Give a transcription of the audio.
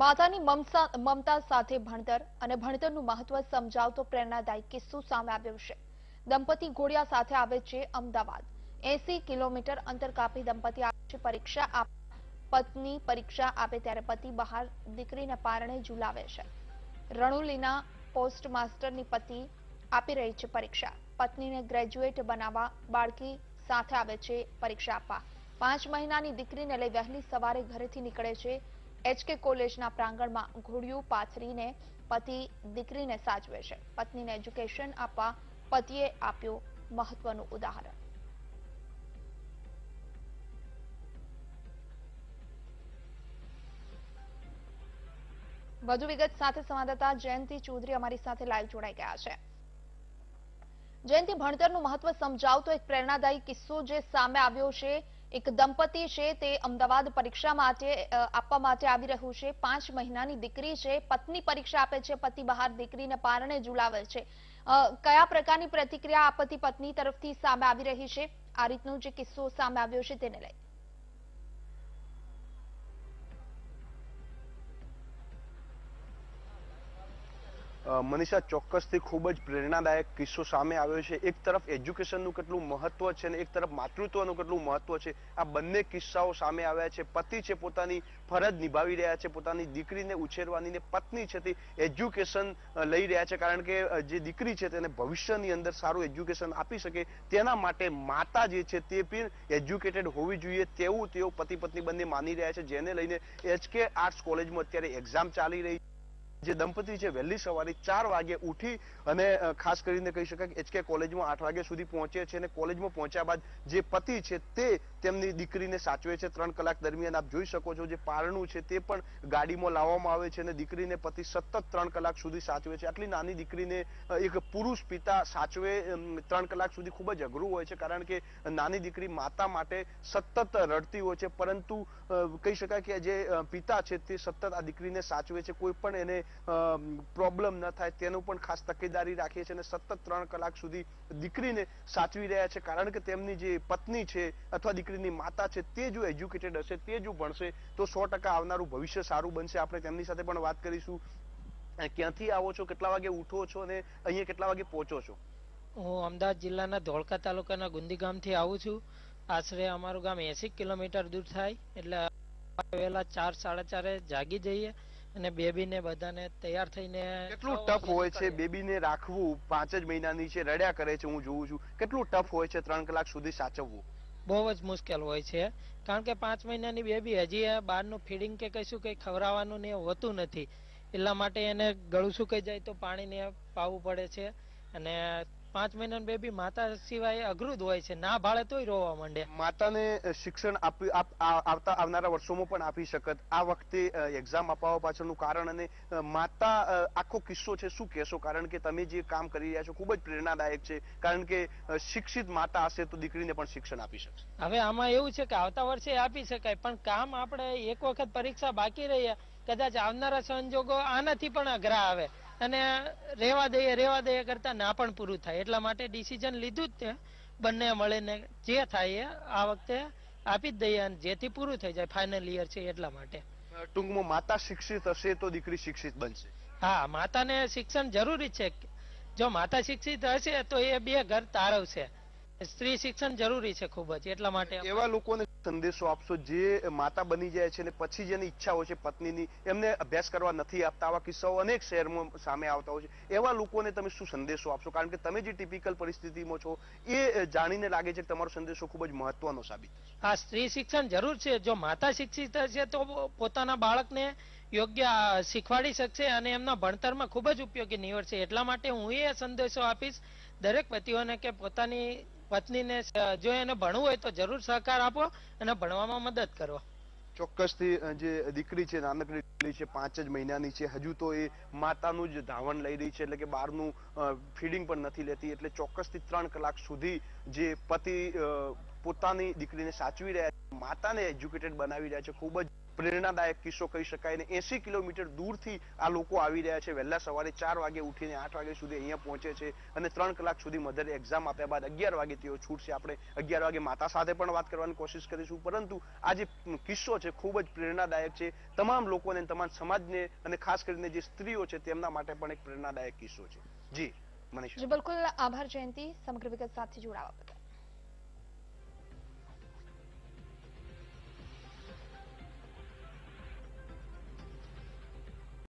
માતાની મમતા સાથે ભણતર અને ભણતરનું મહત્વ સમજાવતો પ્રેરણાદાયી કિસ્સો સામે આવ્યો છે દંપતી ઘોડિયા સાથે આવે છે અમદાવાદ એસી કિલોમીટર અંતર કાપી દંપતી આવે છે પરીક્ષા પત્ની પરીક્ષા આપે ત્યારે પતિ બહાર દીકરીને પારણે ઝુલાવે છે રણુલીના પોસ્ટ માસ્ટરની પતિ આપી રહી છે પરીક્ષા પત્નીને ગ્રેજ્યુએટ બનાવવા બાળકી સાથે આવે છે પરીક્ષા આપવા પાંચ મહિનાની દીકરીને લઈ વહેલી સવારે ઘરેથી નીકળે છે એચકે કોલેજના પ્રાંગણમાં ઘોડિયું પાથરીને પતિ દીકરીને સાચવે છે પત્નીને એજ્યુકેશન આપવા પતિએ આપ્યું મહત્વનું ઉદાહરણ વધુ વિગત સાથે સંવાદદાતા જયંતિ ચૌધરી અમારી સાથે લાઈવ જોડાઈ ગયા છે જયંતિ ભણતરનું મહત્વ સમજાવતો એક પ્રેરણાદાયી કિસ્સો જે સામે આવ્યો છે એક દંપતી છે તે અમદાવાદ પરીક્ષા માટે આપવા માટે આવી રહ્યું છે પાંચ મહિનાની દીકરી છે પત્ની પરીક્ષા આપે છે પતિ બહાર દીકરીને પારણે ઝુલાવે છે કયા પ્રકારની પ્રતિક્રિયા આ પતિ પત્ની તરફથી સામે આવી રહી છે આ રીતનો જે કિસ્સો સામે આવ્યો છે તેને લઈ મનીષા ચોક્કસથી ખૂબ જ પ્રેરણાદાયક કિસ્સો સામે આવ્યો છે એક તરફ એજ્યુકેશનનું કેટલું મહત્વ છે અને એક તરફ માતૃત્વનું કેટલું મહત્વ છે આ બંને કિસ્સાઓ સામે આવ્યા છે પતિ છે પોતાની ફરજ નિભાવી રહ્યા છે પોતાની દીકરીને ઉછેરવાની ને પત્ની છે તે એજ્યુકેશન લઈ રહ્યા છે કારણ કે જે દીકરી છે તેને ભવિષ્યની અંદર સારું એજ્યુકેશન આપી શકે તેના માટે માતા જે છે તે પણ એજ્યુકેટેડ હોવી જોઈએ તેવું તેઓ પતિ પત્ની બંને માની રહ્યા છે જેને લઈને એચકે આર્ટ્સ કોલેજમાં અત્યારે એક્ઝામ ચાલી રહી છે જે દંપતી છે વહેલી સવારે ચાર વાગે ઉઠી અને ખાસ કરીને કહી શકાય કે એચકે કોલેજમાં આઠ વાગ્યા સુધી પહોંચે છે અને કોલેજમાં પહોંચ્યા બાદ જે પતિ છે તે તેમની દીકરીને સાચવે છે ત્રણ કલાક દરમિયાન આપ જોઈ શકો છો જે પારણું છે તે પણ ગાડીમાં લાવવામાં આવે છે અને દીકરીને પતિ સતત ત્રણ કલાક સુધી સાચવે છે આટલી નાની દીકરીને એક પુરુષ પિતા સાચવે ત્રણ કલાક સુધી ખૂબ જ અઘરું હોય છે કારણ કે નાની દીકરી માતા માટે સતત રડતી હોય છે પરંતુ કહી શકાય કે જે પિતા છે તે સતત આ દીકરીને સાચવે છે કોઈ પણ એને પ્રોબ્લેમ ન થાય તેનું પણ ખાસ તકેદારી રાખીએ છીએ અને સતત ત્રણ કલાક સુધી દીકરીને સાચવી રહ્યા છે કારણ કે તેમની જે પત્ની છે અથવા દીકરીની માતા છે તે જો એજ્યુકેટેડ હશે તે જો ભણશે તો સો ટકા આવનારું ભવિષ્ય સારું બનશે આપણે તેમની સાથે પણ વાત કરીશું ક્યાંથી આવો છો કેટલા વાગે ઉઠો છો અને અહીંયા કેટલા વાગે પહોંચો છો હું અમદાવાદ જિલ્લાના ધોળકા તાલુકાના ગુંદી ગામથી આવું છું આશરે અમારું ગામ એસી કિલોમીટર દૂર થાય એટલે વહેલા ચાર સાડા ચારે જાગી જઈએ અને બેબી ને બધાને તૈયાર થઈને કેટલું ટફ હોય છે બેબીને રાખવું પાંચ જ મહિનાની છે રડ્યા કરે છે હું જોઉં છું કેટલું ટફ હોય છે ત્રણ કલાક સુધી સાચવવું બહુ જ મુશ્કેલ હોય છે કારણ કે પાંચ મહિનાની બેબી હજી બહારનું ફીડિંગ કે કશું કંઈ ખવડાવવાનું ને હોતું નથી એટલા માટે એને ગળું સુકાઈ જાય તો પાણીને પાવું પડે છે અને પાંચ મહિના બેબી માતા સિવાય અઘરું હોય છે ના ભાળે તોય રોવા માંડે માતાને શિક્ષણ આપી આવતા આવનારા વર્ષોમાં પણ આપી શકત આ વખતે એક્ઝામ અપાવવા પાછળનું કારણ અને માતા આખો કિસ્સો છે શું કહેશો કારણ કે તમે જે કામ કરી રહ્યા છો ખૂબ જ પ્રેરણાદાયક છે કારણ કે શિક્ષિત માતા હશે તો દીકરીને પણ શિક્ષણ આપી શકશે હવે આમાં એવું છે કે આવતા વર્ષે આપી શકાય પણ કામ આપણે એક વખત પરીક્ષા બાકી રહી કદાચ આવનારા સંજોગો આનાથી પણ અઘરા આવે અને રેવા દઈએ રેવા દઈએ કરતા ના પણ પૂરું થાય એટલા માટે ડિસિઝન લીધું જ તે બંને મળીને જે થાય એ આ વખતે આપી જ દઈએ અને જેથી પૂરું થઈ જાય ફાઇનલ યર છે એટલા માટે ટૂંકમાં માતા શિક્ષિત હશે તો દીકરી શિક્ષિત બનશે હા માતાને શિક્ષણ જરૂરી છે જો માતા શિક્ષિત હશે તો એ બે ઘર તારવશે સ્ત્રી શિક્ષણ જરૂરી છે ખૂબ જ એટલા માટે એવા લોકોને સંદેશો આપશો જે માતા બની જાય છે અને પછી જેની ઈચ્છા હોય છે પત્નીની એમને અભ્યાસ કરવા નથી આપતા આવા કિસ્સાઓ અનેક શહેરમાં સામે આવતા હોય છે એવા લોકોને તમે શું સંદેશો આપશો કારણ કે તમે જે ટિપિકલ પરિસ્થિતિમાં છો એ જાણીને લાગે છે કે તમારો સંદેશો ખૂબ જ મહત્વનો સાબિત હા સ્ત્રી શિક્ષણ જરૂર છે જો માતા શિક્ષિત છે તો પોતાના બાળકને યોગ્ય શીખવાડી શકશે અને એમના ભણતરમાં ખૂબ જ ઉપયોગી નીવડશે એટલા માટે હું એ સંદેશો આપીશ દરેક પતિઓને કે પોતાની પત્નીને જો એને ભણવું હોય તો જરૂર સહકાર આપો અને ભણવામાં મદદ કરો ચોક્કસથી જે દીકરી છે નાનકડી છે પાંચ જ મહિનાની છે હજુ તો એ માતાનું જ ધાવણ લઈ રહી છે એટલે કે બહારનું ફીડિંગ પણ નથી લેતી એટલે ચોક્કસ થી ત્રણ કલાક સુધી જે પતિ પોતાની દીકરીને સાચવી રહ્યા છે માતાને એજ્યુકેટેડ બનાવી રહ્યા છે ખૂબ જ પ્રેરણાદાયક કિસ્સો કહી શકાય ને એસી કિલોમીટર દૂરથી આ લોકો આવી રહ્યા છે વહેલા સવારે ચાર વાગે ઉઠીને આઠ વાગે સુધી અહીંયા પહોંચે છે અને ત્રણ કલાક સુધી મધરે એક્ઝામ આપ્યા બાદ અગિયાર વાગે તેઓ છૂટશે આપણે અગિયાર વાગે માતા સાથે પણ વાત કરવાની કોશિશ કરીશું પરંતુ આ જે કિસ્સો છે ખૂબ જ પ્રેરણાદાયક છે તમામ લોકોને તમામ સમાજને અને ખાસ કરીને જે સ્ત્રીઓ છે તેમના માટે પણ એક પ્રેરણાદાયક કિસ્સો છે જી મનીષ બિલકુલ આભાર જયંતિ સમગ્ર વિગત સાથે જોડાવા બદલ